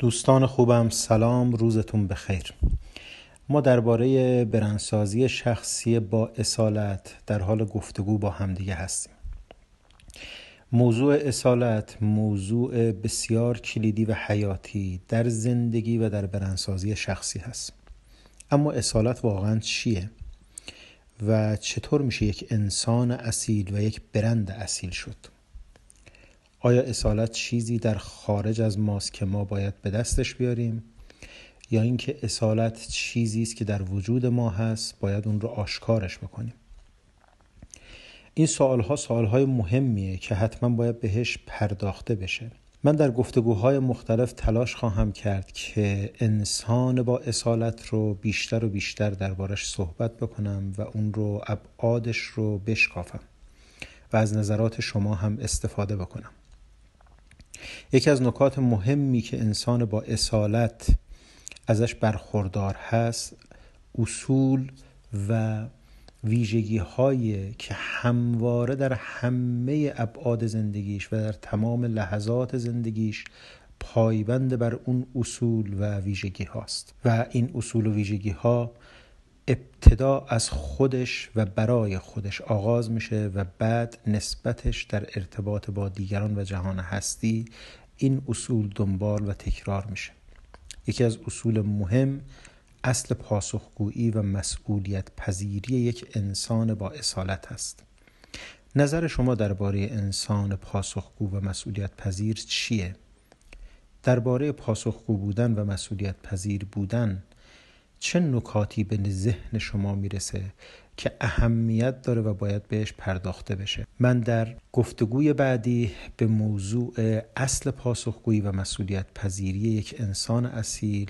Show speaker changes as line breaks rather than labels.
دوستان خوبم سلام روزتون بخیر ما درباره برندسازی شخصی با اصالت در حال گفتگو با همدیگه هستیم موضوع اصالت موضوع بسیار کلیدی و حیاتی در زندگی و در برندسازی شخصی هست اما اصالت واقعا چیه و چطور میشه یک انسان اصیل و یک برند اصیل شد آیا اصالت چیزی در خارج از ماست که ما باید به دستش بیاریم یا اینکه اصالت چیزی است که در وجود ما هست باید اون رو آشکارش بکنیم این سوال ها های مهمیه که حتما باید بهش پرداخته بشه من در گفتگوهای مختلف تلاش خواهم کرد که انسان با اصالت رو بیشتر و بیشتر دربارش صحبت بکنم و اون رو ابعادش رو بشکافم و از نظرات شما هم استفاده بکنم یکی از نکات مهمی که انسان با اصالت ازش برخوردار هست اصول و ویژگی که همواره در همه ابعاد زندگیش و در تمام لحظات زندگیش پایبند بر اون اصول و ویژگی هاست و این اصول و ویژگی ها ابتدا از خودش و برای خودش آغاز میشه و بعد نسبتش در ارتباط با دیگران و جهان هستی این اصول دنبال و تکرار میشه یکی از اصول مهم اصل پاسخگویی و مسئولیت پذیری یک انسان با اصالت است نظر شما درباره انسان پاسخگو و مسئولیت پذیر چیه؟ درباره پاسخگو بودن و مسئولیت پذیر بودن چه نکاتی به ذهن شما میرسه که اهمیت داره و باید بهش پرداخته بشه من در گفتگوی بعدی به موضوع اصل پاسخگویی و مسئولیت پذیری یک انسان اصیل